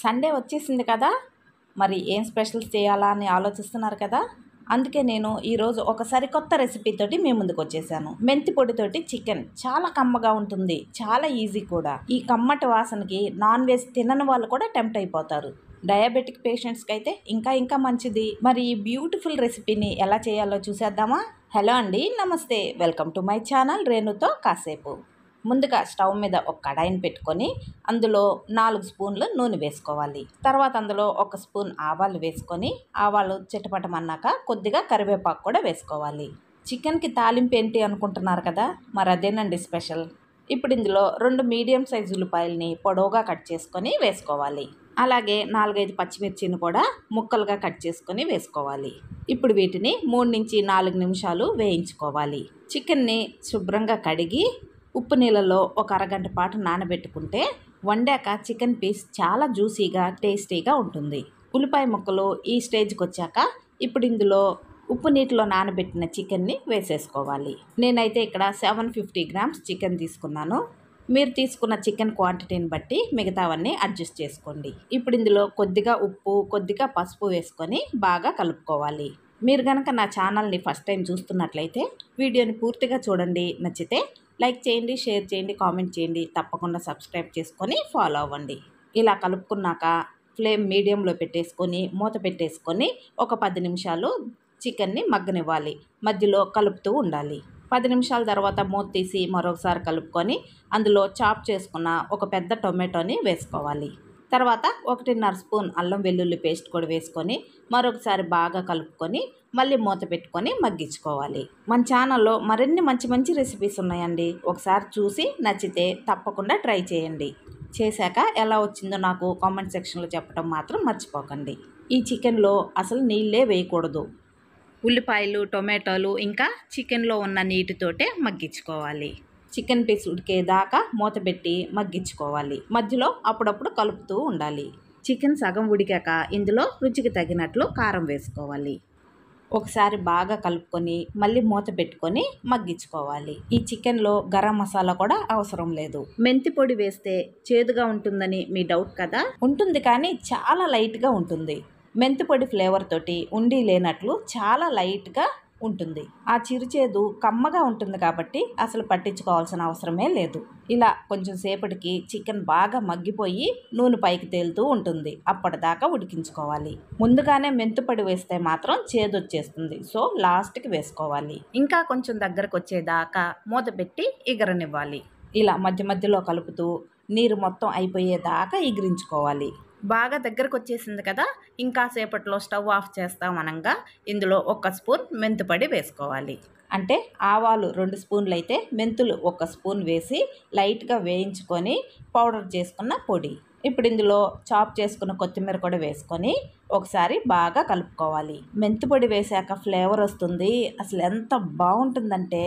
Sunday వచ్చేసింది కదా మరి ఏం స్పెషల్స్ చేయాలా అని ఆలోచిస్తున్నారు కదా అందుకే నేను ఈరోజు ఒక సరికొత్త రెసిపీతోటి మీ ముందుకు వచ్చేసాను మెంతి పొడితోటి చికెన్ చాలా కమ్మగా ఉంటుంది చాలా ఈజీ కూడా ఈ కమ్మటి వాసనకి నాన్ వెజ్ తినని వాళ్ళు కూడా టెంప్ట్ అయిపోతారు డయాబెటిక్ పేషెంట్స్కి అయితే ఇంకా ఇంకా మంచిది మరి ఈ బ్యూటిఫుల్ రెసిపీని ఎలా చేయాలో చూసేద్దామా హలో అండి నమస్తే వెల్కమ్ టు మై ఛానల్ రేణుతో కాసేపు ముందుగా స్టవ్ మీద ఒక కడాయిని పెట్టుకొని అందులో నాలుగు స్పూన్లు నూనె వేసుకోవాలి తర్వాత అందులో ఒక స్పూన్ ఆవాలు వేసుకొని ఆవాలు చిటపటమన్నాక కొద్దిగా కరివేపాకు కూడా వేసుకోవాలి చికెన్కి తాలింపు ఏంటి అనుకుంటున్నారు కదా మరి అదేనండి స్పెషల్ ఇప్పుడు ఇందులో రెండు మీడియం సైజు ఉల్లిపాయలని పొడవుగా కట్ చేసుకొని వేసుకోవాలి అలాగే నాలుగైదు పచ్చిమిర్చిని కూడా ముక్కలుగా కట్ చేసుకొని వేసుకోవాలి ఇప్పుడు వీటిని మూడు నుంచి నాలుగు నిమిషాలు వేయించుకోవాలి చికెన్ని శుభ్రంగా కడిగి ఉప్పు నీళ్ళలో ఒక అరగంట పాటు నానబెట్టుకుంటే వండాక చికెన్ పీస్ చాలా జ్యూసీగా టేస్టీగా ఉంటుంది ఉల్లిపాయ ముక్కలు ఈ స్టేజ్కి వచ్చాక ఇప్పుడు ఇందులో ఉప్పు నీటిలో నానబెట్టిన చికెన్ని వేసేసుకోవాలి నేనైతే ఇక్కడ సెవెన్ ఫిఫ్టీ గ్రామ్స్ చికెన్ తీసుకున్నాను మీరు తీసుకున్న చికెన్ క్వాంటిటీని బట్టి మిగతావన్నీ అడ్జస్ట్ చేసుకోండి ఇప్పుడు ఇందులో కొద్దిగా ఉప్పు కొద్దిగా పసుపు వేసుకొని బాగా కలుపుకోవాలి మీరు కనుక నా ఛానల్ని ఫస్ట్ టైం చూస్తున్నట్లయితే వీడియోని పూర్తిగా చూడండి నచ్చితే లైక్ చేయండి షేర్ చేయండి కామెంట్ చేయండి తప్పకుండా సబ్స్క్రైబ్ చేసుకొని ఫాలో అవ్వండి ఇలా కలుపుకున్నాక ఫ్లేమ్ మీడియంలో పెట్టేసుకొని మూత పెట్టేసుకొని ఒక పది నిమిషాలు చికెన్ని మగ్గనివ్వాలి మధ్యలో కలుపుతూ ఉండాలి పది నిమిషాల తర్వాత మూత తీసి మరొకసారి కలుపుకొని అందులో చాప్ చేసుకున్న ఒక పెద్ద టొమాటోని వేసుకోవాలి తర్వాత ఒకటిన్నర స్పూన్ అల్లం వెల్లుల్లి పేస్ట్ కూడా వేసుకొని మరొకసారి బాగా కలుపుకొని మళ్ళీ మూత పెట్టుకొని మగ్గించుకోవాలి మన ఛానల్లో మరిన్ని మంచి మంచి రెసిపీస్ ఉన్నాయండి ఒకసారి చూసి నచ్చితే తప్పకుండా ట్రై చేయండి చేశాక ఎలా వచ్చిందో నాకు కామెంట్ సెక్షన్లో చెప్పడం మాత్రం మర్చిపోకండి ఈ చికెన్లో అసలు నీళ్ళే వేయకూడదు ఉల్లిపాయలు టొమాటోలు ఇంకా చికెన్లో ఉన్న నీటితోటే మగ్గించుకోవాలి చికెన్ పీస్ ఉడికేదాకా మూతబెట్టి మగ్గించుకోవాలి మధ్యలో అప్పుడప్పుడు కలుపుతూ ఉండాలి చికెన్ సగం ఉడికాక ఇందులో రుచికి తగినట్లు కారం వేసుకోవాలి ఒకసారి బాగా కలుపుకొని మళ్ళీ మూత పెట్టుకొని మగ్గించుకోవాలి ఈ చికెన్లో గరం మసాలా కూడా అవసరం లేదు మెంతి పొడి వేస్తే చేదుగా ఉంటుందని మీ డౌట్ కదా ఉంటుంది కానీ చాలా లైట్గా ఉంటుంది మెంతి పొడి ఫ్లేవర్ తోటి ఉండి లేనట్లు చాలా లైట్గా ఉంటుంది ఆ చిరుచేదు కమ్మగా ఉంటుంది కాబట్టి అసలు పట్టించుకోవాల్సిన అవసరమే లేదు ఇలా కొంచెం సేపటికి చికెన్ బాగా మగ్గిపోయి నూనె పైకి తేలుతూ ఉంటుంది అప్పటిదాకా ఉడికించుకోవాలి ముందుగానే మెంతుపడి వేస్తే మాత్రం చేదు వచ్చేస్తుంది సో లాస్ట్కి వేసుకోవాలి ఇంకా కొంచెం దగ్గరకు వచ్చేదాకా మూత పెట్టి ఎగరనివ్వాలి ఇలా మధ్య మధ్యలో కలుపుతూ నీరు మొత్తం అయిపోయేదాకా ఎగిరించుకోవాలి బాగా దగ్గరకు వచ్చేసింది కదా ఇంకాసేపట్లో స్టవ్ ఆఫ్ చేస్తాం అనగా ఇందులో ఒక స్పూన్ మెంతుపడి వేసుకోవాలి అంటే ఆవాలు రెండు స్పూన్లు అయితే మెంతులు ఒక స్పూన్ వేసి లైట్గా వేయించుకొని పౌడర్ చేసుకున్న పొడి ఇప్పుడు ఇందులో చాప్ చేసుకున్న కొత్తిమీర కూడా వేసుకొని ఒకసారి బాగా కలుపుకోవాలి మెంతుపొడి వేసాక ఫ్లేవర్ వస్తుంది అసలు ఎంత బాగుంటుందంటే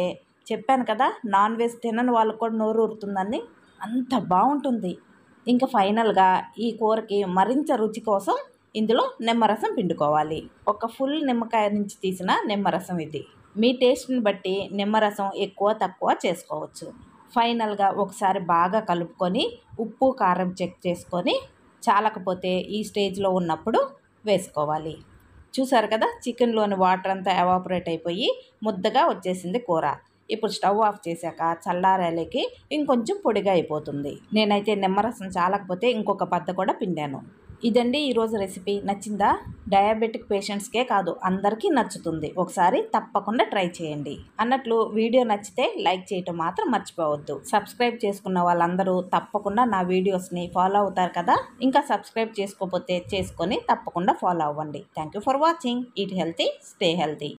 చెప్పాను కదా నాన్ వెజ్ తినని వాళ్ళకు కూడా నోరు ఊరుతుందని అంత బాగుంటుంది ఇంకా ఫైనల్గా ఈ కూరకి మరింత రుచి కోసం ఇందులో నిమ్మరసం పిండుకోవాలి ఒక ఫుల్ నిమ్మకాయ నుంచి తీసిన నిమ్మరసం ఇది మీ టేస్ట్ని బట్టి నిమ్మరసం ఎక్కువ తక్కువ చేసుకోవచ్చు ఫైనల్గా ఒకసారి బాగా కలుపుకొని ఉప్పు కారం చెక్ చేసుకొని చాలకపోతే ఈ స్టేజ్లో ఉన్నప్పుడు వేసుకోవాలి చూసారు కదా చికెన్లోని వాటర్ అంతా ఎవాపరేట్ అయిపోయి ముద్దగా వచ్చేసింది కూర ఇప్పుడు స్టవ్ ఆఫ్ చేశాక చల్లారేలేకి ఇంకొంచెం పొడిగా అయిపోతుంది నేనైతే నిమ్మరసం చాలకపోతే ఇంకొక పద్ద కూడా పిండాను ఇదండి ఈరోజు రెసిపీ నచ్చిందా డయాబెటిక్ పేషెంట్స్కే కాదు అందరికీ నచ్చుతుంది ఒకసారి తప్పకుండా ట్రై చేయండి అన్నట్లు వీడియో నచ్చితే లైక్ చేయటం మాత్రం మర్చిపోవద్దు సబ్స్క్రైబ్ చేసుకున్న వాళ్ళందరూ తప్పకుండా నా వీడియోస్ని ఫాలో అవుతారు కదా ఇంకా సబ్స్క్రైబ్ చేసుకోకపోతే చేసుకొని తప్పకుండా ఫాలో అవ్వండి thank you for watching eat healthy stay healthy